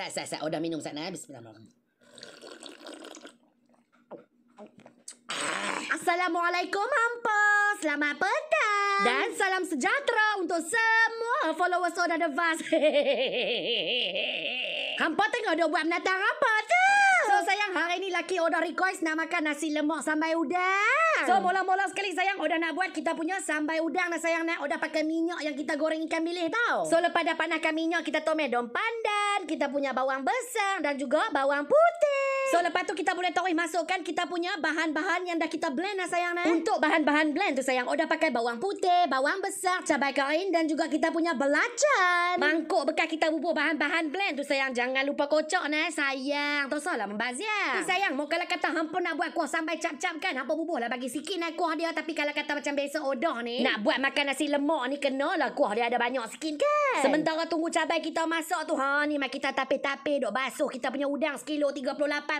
Sat, sat, sat. Oh, dah minum sat, nah. Bismillahirrahmanirrahim. Assalamualaikum hampa. Selamat petang. Dan salam sejahtera untuk semua followers Oda The Vast. hampa tengok dia buat menatang apa tu? So sayang hari ini laki Oda request nak makan nasi lemak sambal udang sayang. So mula-mula sekali sayang, Oda nak buat kita punya sambal udang lah sayang nak. Oda pakai minyak yang kita goreng ikan bilis tau. So lepas dah panaskan minyak, kita tomat daun pandan, kita punya bawang besar dan juga bawang putih. So lepas tu kita boleh terus eh, masukkan kita punya bahan-bahan yang dah kita blend lah sayang eh. Untuk bahan-bahan blend tu sayang, Oda pakai bawang putih, bawang besar, cabai kering dan juga kita punya belacan. Mangkuk bekas kita bubuh bahan-bahan blend tu sayang. Jangan lupa kocok eh sayang. Tak salah membazir. Tu sayang, mau kalau kata hampa nak buat kuah sampai cap-cap kan, hampa bubuh lah bagi sikit nak kuah dia. Tapi kalau kata macam biasa Oda ni, nak buat makan nasi lemak ni kenalah kuah dia ada banyak sikit kan. Sementara tunggu cabai kita masak tu, ha ni mak kita tapi-tapi duk basuh kita punya udang sekilo 38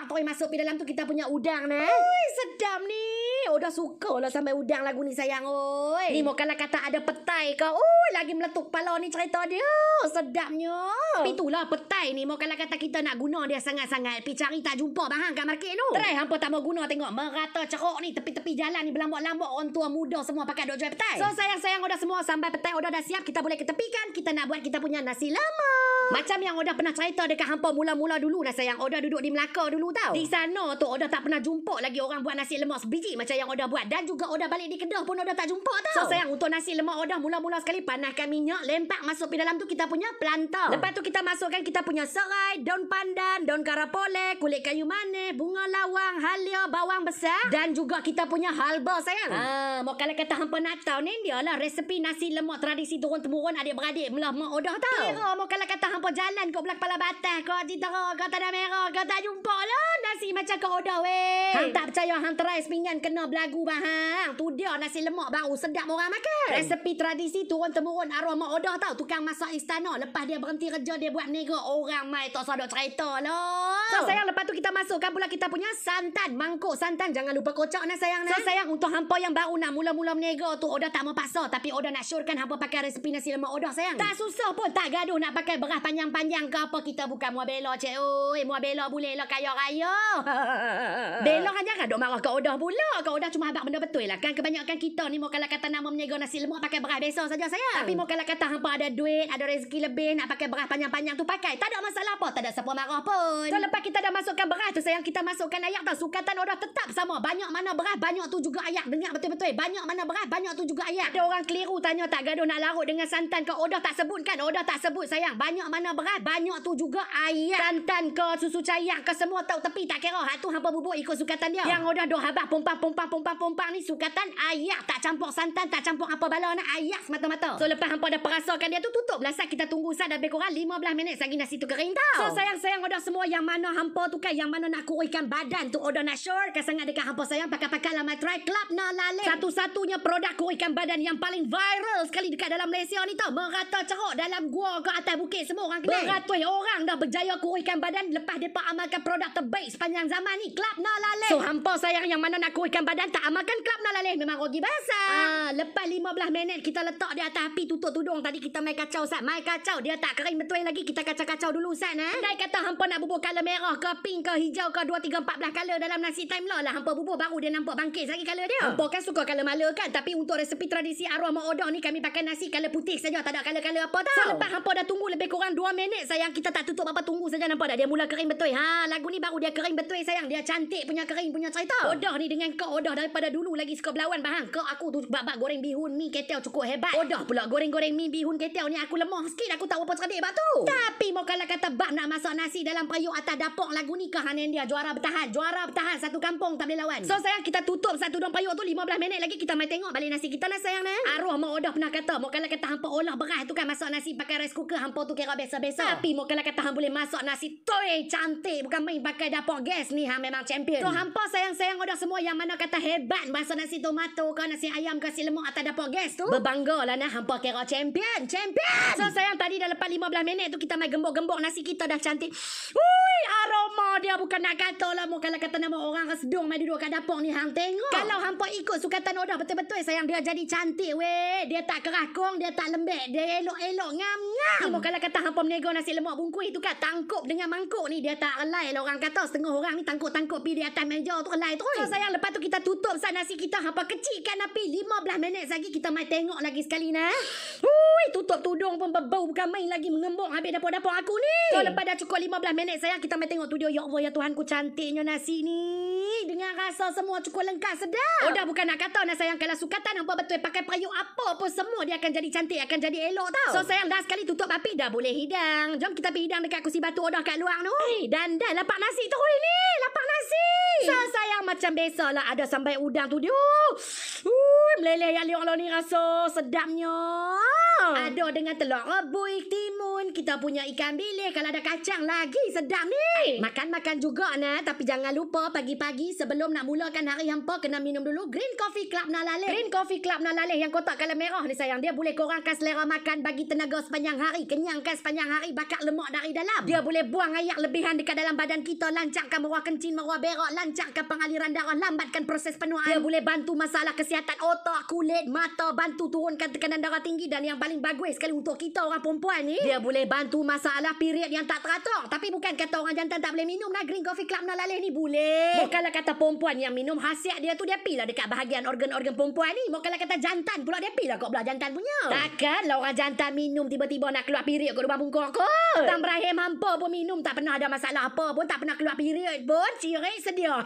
Nampak koin masuk di dalam tu kita punya udang ne. Oi, sedap ni. Oh, suka lah sampai udang lagu ni sayang. Oi. Ni mau kalau kata ada petai ke. Oh, lagi meletup kepala ni cerita dia. Sedapnya. Tapi itulah petai ni mau kalau kata kita nak guna dia sangat-sangat. Pi cari tak jumpa bahan kat market tu. Try hampa tak mau guna tengok merata ceruk ni tepi-tepi jalan ni berlambak-lambak orang tua muda semua pakai dok jual petai. So sayang-sayang udah semua sampai petai udah dah siap kita boleh ketepikan. Kita nak buat kita punya nasi lemak. Macam yang Oda pernah cerita dekat hampa mula-mula dulu lah sayang. Oda duduk di Melaka dulu tau. Di sana tu Oda tak pernah jumpa lagi orang buat nasi lemak sebiji macam yang Oda buat. Dan juga Oda balik di Kedah pun Oda tak jumpa tau. So sayang untuk nasi lemak Oda mula-mula sekali panaskan minyak. Lempak masuk di dalam tu kita punya pelantar. Lepas tu kita masukkan kita punya serai, daun pandan, daun karapole, kulit kayu manis, bunga lawang, halia, bawang besar. Dan juga kita punya halba sayang. Ah, mau kalau kata hampa nak tahu ni dia lah resepi nasi lemak tradisi turun-temurun adik-beradik melah mak Oda tau. Kira mau kalau kata hang berjalan kat belakang kepala batas. Kau hati teruk. Kau tak ada merah. Kau tak jumpa lah. Nasi macam kau order weh. Hang tak percaya hang try seminggan kena belagu bahang. Tu dia nasi lemak baru sedap orang makan. Kan? Resepi tradisi turun temurun arwah mak odoh tau. Tukang masak istana. Lepas dia berhenti kerja dia buat nego Orang mai tak sadar cerita lah. So sayang lepas tu kita masukkan pula kita punya santan. Mangkuk santan. Jangan lupa kocok nah sayang nah. So sayang untuk hampa yang baru nak mula-mula menega tu. Order tak mau pasal Tapi order nak syurkan hampa pakai resepi nasi lemak odoh sayang. Tak susah pun. Tak gaduh nak pakai beras panjang-panjang ke apa kita bukan mua bela cik oi mua bela boleh lah kaya raya bela kan jangan duk marah kat odah pula kat odah cuma habak benda betul lah kan kebanyakan kita ni mua kalau kata nama menyega nasi lemak pakai beras besar saja saya tapi mua kalau kata hampa ada duit ada rezeki lebih nak pakai beras panjang-panjang tu pakai tak ada masalah apa tak ada siapa marah pun so lepas kita dah masukkan beras tu sayang kita masukkan ayak tau sukatan odah tetap sama banyak mana beras banyak tu juga ayak dengar betul-betul banyak mana beras banyak tu juga ayak ada orang keliru tanya tak gaduh nak larut dengan santan ke odah tak sebut kan odah tak sebut sayang banyak mana mana berat banyak tu juga ayam santan ke susu cair ke semua tau tepi tak kira hak tu hampa bubuk ikut sukatan dia yang udah dah habah pompa pompa pompa pompa ni sukatan ayam tak campur santan tak campur apa bala nak ayat semata-mata so lepas hampa dah perasakan dia tu tutup belasah kita tunggu sah dah lebih kurang 15 minit lagi nasi tu kering tau so sayang sayang udah semua yang mana hampa tu kan yang mana nak kuruikan badan tu udah nak sure ke kan sangat dekat hampa sayang pakai-pakai lama try club na lalai satu-satunya produk kuruikan badan yang paling viral sekali dekat dalam Malaysia ni tau merata ceruk dalam gua ke atas bukit semua sama orang kena. Beratus orang dah berjaya kurihkan badan lepas mereka amalkan produk terbaik sepanjang zaman ni. Club Nalale. So, hampa sayang yang mana nak kurihkan badan tak amalkan Club Nalale. Memang rugi besar. Ah, lepas 15 minit kita letak di atas api tutup tudung. Tadi kita main kacau, Ustaz. Main kacau. Dia tak kering betul lagi. Kita kacau-kacau dulu, Ustaz. Eh? Kedai kata hampa nak bubur color merah ke pink ke hijau ke 2, 3, 14 color dalam nasi time lah. lah. Hampa bubur baru dia nampak bangkit lagi color dia. Hampa kan suka color mala kan. Tapi untuk resepi tradisi arwah mak odong ni kami pakai nasi color putih saja. Tak ada color-color apa tau. So, lepas hampa dah tunggu lebih kurang dalam 2 minit sayang kita tak tutup apa tunggu saja nampak tak dia mula kering betul. Ha lagu ni baru dia kering betul sayang. Dia cantik punya kering punya cerita. Odah ni dengan kau odah daripada dulu lagi suka berlawan bahang. Kau aku tu babak goreng bihun mi ketel cukup hebat. Odah pula goreng-goreng mi bihun ketel ni aku lemah sikit aku tahu apa cerdik batu. Tapi mau kalau kata bab nak masak nasi dalam periuk atas dapur lagu ni kah hanen dia juara bertahan. Juara bertahan satu kampung tak boleh lawan. So sayang kita tutup satu dong payuk tu 15 minit lagi kita mai tengok balik nasi kita lah sayang nah. Eh. Arwah mau odah pernah kata mau kalau kata hampa olah beras tu kan masak nasi pakai rice cooker hampa tu kira biasa-biasa. Tapi muka kalau kata hang boleh masak nasi toy cantik bukan main pakai dapur gas ni hang memang champion. Tu hampa sayang-sayang udah semua yang mana kata hebat masak nasi tomato ke nasi ayam ke nasi lemak atas dapur gas tu. Berbanggalah nah hampa kira champion, champion. So sayang tadi dah lepas 15 minit tu kita main gembok-gembok nasi kita dah cantik. Ui, aroma dia bukan nak kata lah muka kalau kata nama orang resdung main duduk kat dapur ni hang tengok. Kalau hampa ikut sukatan udah betul-betul sayang dia jadi cantik weh. Dia tak kerakong, dia tak lembek, dia elok-elok ngam-ngam. Mau kalau kata hampa menego nasi lemak bungkui tu kan tangkup dengan mangkuk ni dia tak relai lah orang kata setengah orang ni tangkup-tangkup pi di atas meja tu relai tu so sayang lepas tu kita tutup sat nasi kita hampa kecilkan api 15 minit lagi kita mai tengok lagi sekali na. ui tutup tudung pun berbau bukan main lagi mengembung habis dapur-dapur aku ni so lepas dah cukup 15 minit sayang kita mai tengok tudio ya Allah ya Tuhan ku cantiknya nasi ni dengan rasa semua cukup lengkap sedap. Oda oh, bukan nak kata nak sayang kalau sukatan hangpa betul pakai payung apa pun semua dia akan jadi cantik, akan jadi elok tau. So sayang dah sekali tutup api dah boleh hidang. Jom kita pergi hidang dekat kusi batu Oda kat luar tu. Eh, dan dah lapak nasi tu hari ni, lapak nasi. So sayang macam biasalah ada sambal udang tu dia. uh meleleh yang liok ni rasa sedapnya. Ada dengan telur rebui, timun, kita punya ikan bilis. Kalau ada kacang lagi sedap ni. Eh. Makan-makan juga nah, tapi jangan lupa pagi-pagi sebelum nak mulakan hari hampa kena minum dulu Green Coffee Club Nalaleh. Green Coffee Club Nalaleh yang kotak kala merah ni sayang. Dia boleh kurangkan selera makan bagi tenaga sepanjang hari. Kenyangkan sepanjang hari bakat lemak dari dalam. Dia boleh buang air lebihan dekat dalam badan kita. Lancarkan meruah kencing, meruah berak. Lancarkan pengaliran darah. Lambatkan proses penuaan. Dia boleh bantu masalah kesihatan otak, kulit, mata. Bantu turunkan tekanan darah tinggi. Dan yang paling bagus sekali untuk kita orang perempuan ni. Dia boleh bantu masalah period yang tak teratur. Tapi bukan kata orang jantan tak boleh minum lah. Green Coffee Club Nalaleh ni boleh. Bukanlah kata perempuan yang minum hasiat dia tu dia pilah dekat bahagian organ-organ perempuan ni. Mau kalau kata jantan pula dia pilah kok belah jantan punya. Takkanlah orang jantan minum tiba-tiba nak keluar period kat rumah bungkuk aku. Tang Ibrahim hampa pun minum tak pernah ada masalah apa pun tak pernah keluar period pun ciri sedia.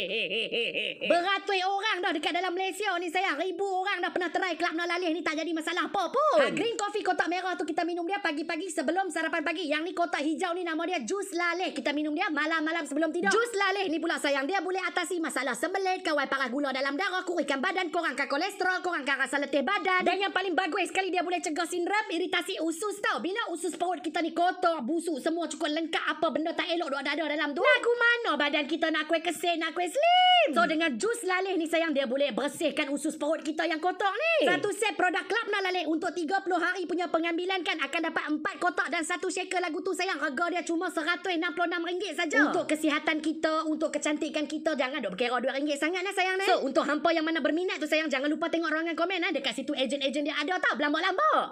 Beratus orang dah dekat dalam Malaysia ni saya ribu orang dah pernah try kelab nalalih ni tak jadi masalah apa pun. Ha, green coffee kotak merah tu kita minum dia pagi-pagi sebelum sarapan pagi. Yang ni kotak hijau ni nama dia jus laleh Kita minum dia malam-malam sebelum tidur. Jus laleh ni pula gula sayang dia boleh atasi masalah sembelit, kawai parah gula dalam darah, kurikan badan, kurangkan kolesterol, kurangkan rasa letih badan. Dan yang paling bagus sekali dia boleh cegah sindrom iritasi usus tau. Bila usus perut kita ni kotor, busuk, semua cukup lengkap apa benda tak elok duk ada dalam tu. Lagu mana badan kita nak kuih kesin, nak kuih slim? cream. Kan? So dengan jus lalih ni sayang dia boleh bersihkan usus perut kita yang kotor ni. Satu set produk Club na Lalih untuk 30 hari punya pengambilan kan akan dapat empat kotak dan satu shaker lagu tu sayang. Harga dia cuma RM166 saja. Untuk kesihatan kita, untuk kecantikan kita jangan dok berkira RM2 sangat lah sayang ni. Eh. So untuk hampa yang mana berminat tu sayang jangan lupa tengok ruangan komen lah. Dekat situ ejen-ejen dia ada tau. Belambak-lambak.